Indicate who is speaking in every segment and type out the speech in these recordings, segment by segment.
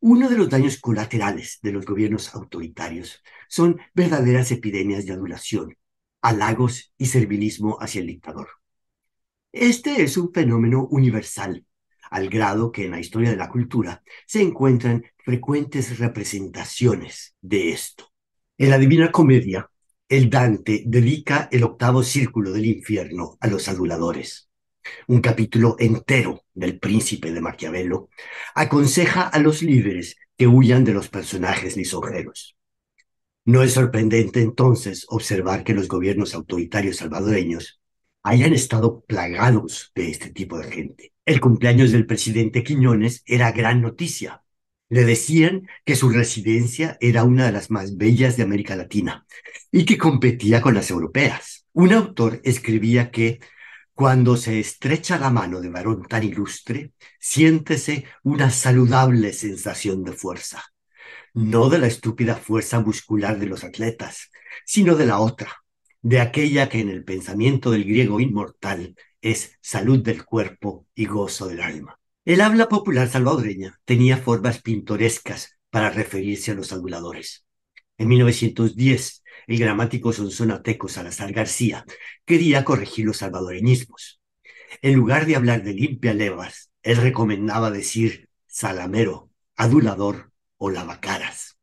Speaker 1: Uno de los daños colaterales de los gobiernos autoritarios son verdaderas epidemias de adulación, halagos y servilismo hacia el dictador. Este es un fenómeno universal, al grado que en la historia de la cultura se encuentran frecuentes representaciones de esto. En la Divina Comedia, el Dante dedica el octavo círculo del infierno a los aduladores un capítulo entero del príncipe de Maquiavelo, aconseja a los líderes que huyan de los personajes lisonjeros. No es sorprendente entonces observar que los gobiernos autoritarios salvadoreños hayan estado plagados de este tipo de gente. El cumpleaños del presidente Quiñones era gran noticia. Le decían que su residencia era una de las más bellas de América Latina y que competía con las europeas. Un autor escribía que cuando se estrecha la mano de varón tan ilustre, siéntese una saludable sensación de fuerza, no de la estúpida fuerza muscular de los atletas, sino de la otra, de aquella que en el pensamiento del griego inmortal es salud del cuerpo y gozo del alma. El habla popular salvadoreña tenía formas pintorescas para referirse a los aduladores. En 1910, el gramático sonsonateco Salazar García quería corregir los salvadoreñismos. En lugar de hablar de limpia levas, él recomendaba decir salamero, adulador o lavacaras.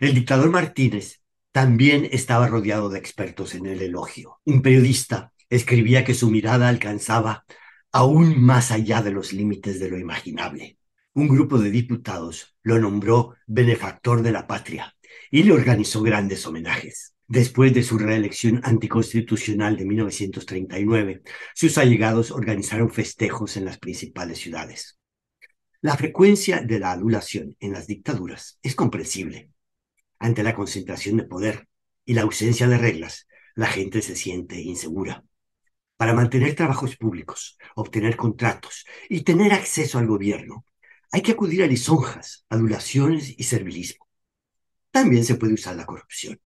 Speaker 1: El dictador Martínez también estaba rodeado de expertos en el elogio. Un periodista escribía que su mirada alcanzaba aún más allá de los límites de lo imaginable. Un grupo de diputados lo nombró benefactor de la patria y le organizó grandes homenajes. Después de su reelección anticonstitucional de 1939, sus allegados organizaron festejos en las principales ciudades. La frecuencia de la adulación en las dictaduras es comprensible. Ante la concentración de poder y la ausencia de reglas, la gente se siente insegura. Para mantener trabajos públicos, obtener contratos y tener acceso al gobierno, hay que acudir a lisonjas, adulaciones y servilismo también se puede usar la corrupción.